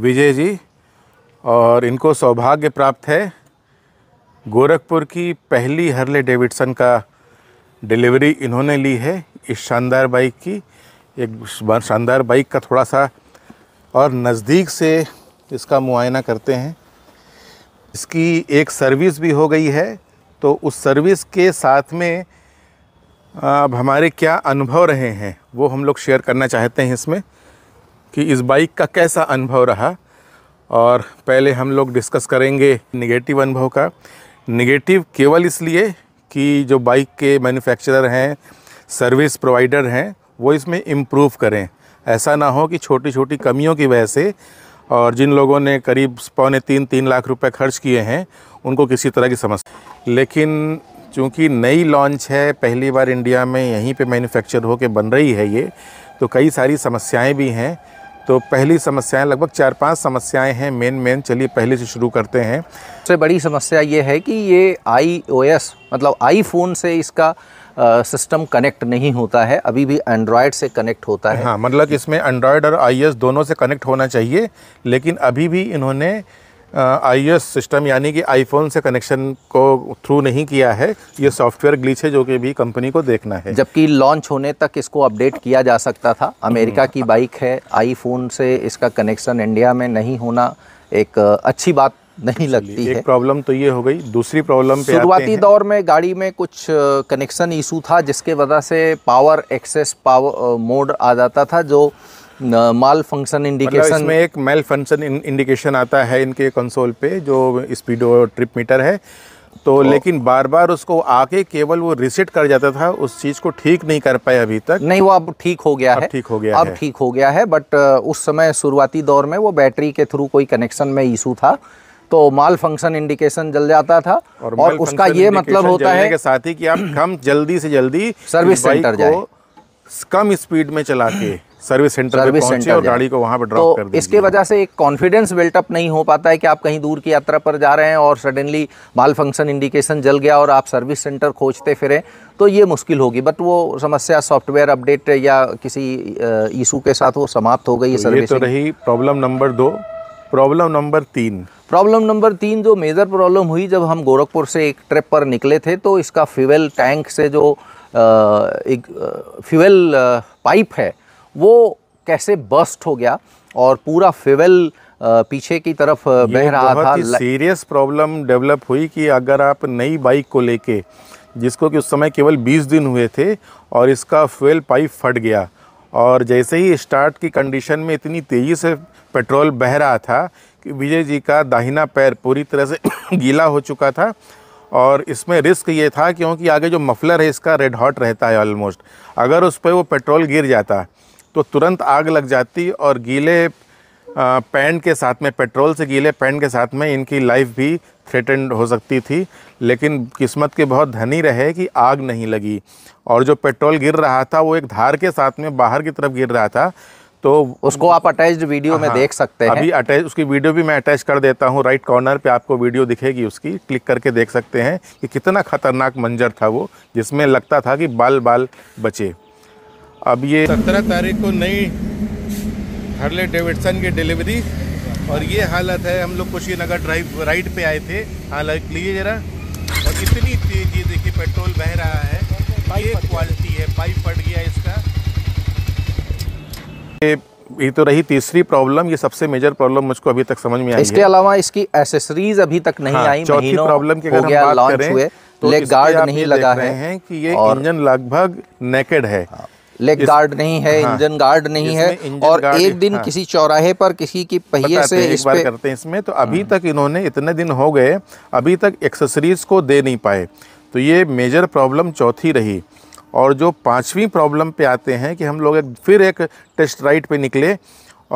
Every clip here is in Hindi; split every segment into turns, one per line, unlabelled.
विजय जी और इनको सौभाग्य प्राप्त है गोरखपुर की पहली हरले डेविडसन का डिलीवरी इन्होंने ली है इस शानदार बाइक की एक शानदार बाइक का थोड़ा सा और नज़दीक से इसका मुआयना करते हैं इसकी एक सर्विस भी हो गई है तो उस सर्विस के साथ में अब हमारे क्या अनुभव रहे हैं वो हम लोग शेयर करना चाहते हैं इसमें कि इस बाइक का कैसा अनुभव रहा और पहले हम लोग डिस्कस करेंगे निगेटिव अनुभव का निगेटिव केवल इसलिए कि जो बाइक के मैन्युफैक्चरर हैं सर्विस प्रोवाइडर हैं वो इसमें इम्प्रूव करें ऐसा ना हो कि छोटी छोटी कमियों की वजह से और जिन लोगों ने करीब पौने तीन तीन लाख रुपए खर्च किए हैं उनको किसी तरह की समस्या लेकिन चूँकि नई लॉन्च है पहली बार इंडिया में यहीं पे मैन्युफैक्चर होकर बन रही है ये तो कई सारी समस्याएं भी हैं तो पहली समस्याएं लगभग चार पांच समस्याएं हैं मेन मेन चलिए पहले से शुरू करते हैं सबसे बड़ी समस्या ये है कि ये
आई मतलब आईफोन से इसका सिस्टम कनेक्ट नहीं होता है अभी भी एंड्रॉयड से कनेक्ट होता
है हाँ मतलब इसमें एंड्रॉयड और आई दोनों से कनेक्ट होना चाहिए लेकिन अभी भी इन्होंने आई सिस्टम यानी कि आईफोन से कनेक्शन को थ्रू नहीं किया है ये सॉफ्टवेयर ग्लिच है जो कि भी कंपनी को देखना है जबकि लॉन्च होने
तक इसको अपडेट किया जा सकता था अमेरिका की बाइक है आईफोन से इसका कनेक्शन इंडिया में नहीं होना एक अच्छी बात नहीं लगती एक है प्रॉब्लम तो ये हो गई दूसरी
प्रॉब्लम पे शुरुआती
दौर में गाड़ी में कुछ कनेक्शन इशू था जिसके वजह से पावर एक्सेस पावर मोड आ जाता था जो माल फंक्शन इंडिकेशन में एक
मेल फंक्शन इंडिकेशन आता है इनके कंसोल पे जो स्पीडो ट्रिप मीटर है तो, तो- लेकिन बार बार उसको आके केवल वो रिसेट कर जाता था उस चीज को ठीक नहीं कर पाए अभी तक नहीं वो अब ठीक हो गया है ठीक हो गया अब ठीक
हो गया है बट उस समय शुरुआती दौर में वो बैटरी के थ्रू कोई कनेक्शन में इशू था तो माल फंक्शन इंडिकेशन जल जाता था और, और उसका ये मतलब होता है के
साथ ही कि आप कम जल्दी से जल्दी सर्विस सेंटर जाए कम स्पीड में चला के सर्विस सेंटर सर्विस सेंटर और गाड़ी को वहाँ पर ड्रॉप तो कर
इसके वजह से एक कॉन्फिडेंस बिल्टअप नहीं हो पाता है कि आप कहीं दूर की यात्रा पर जा रहे हैं और सडनली माल फंक्शन इंडिकेशन जल गया और आप सर्विस सेंटर खोजते फिरे तो ये मुश्किल होगी बट वो समस्या सॉफ्टवेयर अपडेट या किसी इशू के साथ वो समाप्त हो गई तो तो रही प्रॉब्लम नंबर दो प्रॉब्लम नंबर तीन प्रॉब्लम नंबर तीन जो मेजर प्रॉब्लम हुई जब हम गोरखपुर से एक ट्रिप पर निकले थे तो इसका फ्यूल टैंक से जो एक फ्यूल पाइप है वो कैसे बस्ट हो गया और पूरा फ्यूल
पीछे की तरफ बह रहा था सीरियस प्रॉब्लम डेवलप हुई कि अगर आप नई बाइक को लेके जिसको कि उस समय केवल 20 दिन हुए थे और इसका फ्यूल पाइप फट गया और जैसे ही स्टार्ट की कंडीशन में इतनी तेज़ी से पेट्रोल बह रहा था कि विजय जी का दाहिना पैर पूरी तरह से गीला हो चुका था और इसमें रिस्क ये था क्योंकि आगे जो मफलर है इसका रेड हॉट रहता है ऑलमोस्ट अगर उस पर वो पेट्रोल गिर जाता तो तुरंत आग लग जाती और गीले पैन के साथ में पेट्रोल से गीले पैन के साथ में इनकी लाइफ भी थ्रेटेंड हो सकती थी लेकिन किस्मत के बहुत धनी रहे कि आग नहीं लगी और जो पेट्रोल गिर रहा था वो एक धार के साथ में बाहर की तरफ गिर रहा था तो उसको आप अटैच्ड वीडियो में हाँ। देख सकते हैं अभी अटैच उसकी वीडियो भी मैं अटैच कर देता हूँ राइट कॉर्नर पे आपको वीडियो दिखेगी उसकी क्लिक करके देख सकते हैं कि कितना खतरनाक मंजर था वो जिसमें लगता था कि बाल बाल बचे अब ये सत्रह तारीख को नई हरले डेविडसन की डिलीवरी और ये हालत है हम लोग कुशीनगर ड्राइव राइड पे आए थे हालत लिए जरा और इतनी तेज ये देखिए पेट्रोल बह रहा है ये क्वालिटी है पाइप फट गया इसका ये ये तो रही तीसरी प्रॉब्लम ये सबसे मेजर प्रॉब्लम मुझको अभी तक समझ में आई इसके
अलावा इसकी एसेसरीज अभी तक नहीं हाँ, आई चौथी प्रॉब्लम की अगर हम बात करें तो लेग गार्ड नहीं लगा रहे हैं कि ये इंजन
लगभग नेकेड है हाँ। लेग गार्ड नहीं है हाँ, इंजन गार्ड नहीं है और एक दिन हाँ, किसी चौराहे पर किसी की पहिए से तो इस पे... करते हैं इसमें तो अभी हाँ। तक इन्होंने इतने दिन हो गए अभी तक एक्सेसरीज को दे नहीं पाए तो ये मेजर प्रॉब्लम चौथी रही और जो पांचवी प्रॉब्लम पे आते हैं कि हम लोग फिर एक टेस्ट राइट पे निकले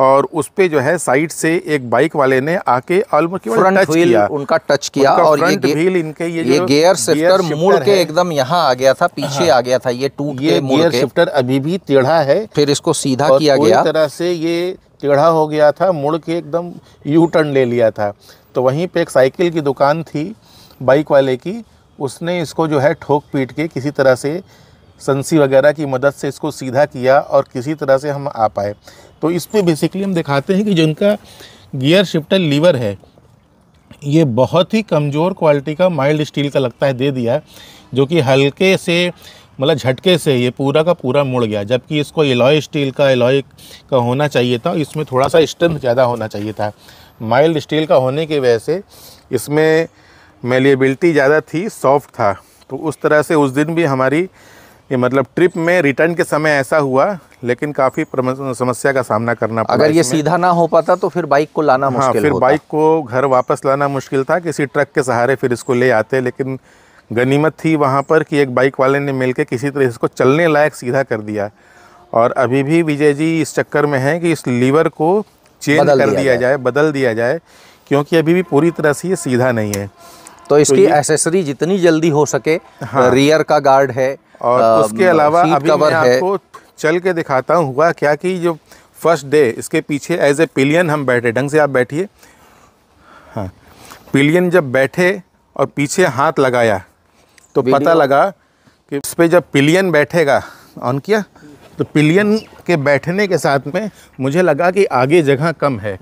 और उस पे जो है साइड से एक बाइक वाले ने आके ऑलमोस्ट टच व्हील उनका
टच किया उनका और ये व्हील
इनके ये, ये गियर शिफ्टर मुड़ के
एकदम यहाँ आ गया था पीछे हाँ, आ गया था ये टूट ये गियर शिफ्टर
अभी भी टेढ़ा है फिर इसको सीधा किया गया तरह से ये टेढ़ा हो गया था मुड़ के एकदम यू टर्न ले लिया था तो वहीं पे एक साइकिल की दुकान थी बाइक वाले की उसने इसको जो है ठोक पीट के किसी तरह से सन्सी वगैरह की मदद से इसको सीधा किया और किसी तरह से हम आ पाए तो इस पर बेसिकली हम दिखाते हैं कि जिनका गियर शिफ्टर लीवर है ये बहुत ही कमज़ोर क्वालिटी का माइल्ड स्टील का लगता है दे दिया जो कि हल्के से मतलब झटके से ये पूरा का पूरा मुड़ गया जबकि इसको एलॉय स्टील का एलॉय का होना चाहिए था इसमें थोड़ा सा स्ट्रेंथ ज़्यादा होना चाहिए था माइल्ड स्टील का होने की वजह से इसमें मेलेबिलिटी ज़्यादा थी सॉफ्ट था तो उस तरह से उस दिन भी हमारी ये मतलब ट्रिप में रिटर्न के समय ऐसा हुआ लेकिन काफ़ी समस्या का सामना करना पड़ा अगर ये सीधा
ना हो पाता तो फिर बाइक को लाना हाँ, मुश्किल फिर होता। बाइक
को घर वापस लाना मुश्किल था किसी ट्रक के सहारे फिर इसको ले आते लेकिन गनीमत थी वहाँ पर कि एक बाइक वाले ने मिलकर किसी तरह इसको चलने लायक सीधा कर दिया और अभी भी विजय जी इस चक्कर में हैं कि इस लीवर को चेंज कर दिया, जाए बदल दिया जाए क्योंकि अभी भी पूरी तरह से ये सीधा नहीं है तो, तो इसकी एसेसरी जितनी जल्दी हो सके हाँ, रियर
का गार्ड है
और आ, उसके अलावा अभी मैं आपको चल के दिखाता हूँ हुआ क्या कि जो फर्स्ट डे इसके पीछे एज ए पिलियन हम बैठे ढंग से आप बैठिए हाँ पिलियन जब बैठे और पीछे हाथ लगाया तो पता लगा कि उस पर जब पिलियन बैठेगा ऑन किया तो पिलियन के बैठने के साथ में मुझे लगा कि आगे जगह कम है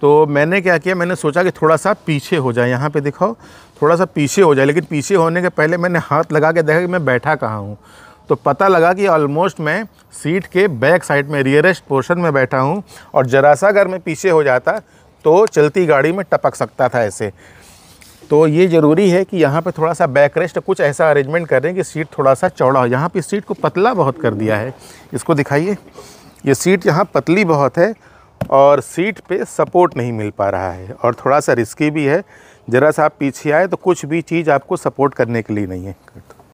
तो मैंने क्या किया मैंने सोचा कि थोड़ा सा पीछे हो जाए यहाँ पे दिखाओ थोड़ा सा पीछे हो जाए लेकिन पीछे होने के पहले मैंने हाथ लगा के देखा कि मैं बैठा कहाँ हूँ तो पता लगा कि ऑलमोस्ट मैं सीट के बैक साइड में रियरेस्ट पोर्शन में बैठा हूँ और ज़रा सा अगर मैं पीछे हो जाता तो चलती गाड़ी में टपक सकता था ऐसे तो ये ज़रूरी है कि यहाँ पे थोड़ा सा बैक रेस्ट कुछ ऐसा अरेंजमेंट करें कि सीट थोड़ा सा चौड़ा हो यहाँ पे सीट को पतला बहुत कर दिया है इसको दिखाइए ये सीट यहाँ पतली बहुत है और सीट पे सपोर्ट नहीं मिल पा रहा है और थोड़ा सा रिस्की भी है ज़रा सा आप पीछे आए तो कुछ भी चीज़ आपको सपोर्ट करने के लिए नहीं है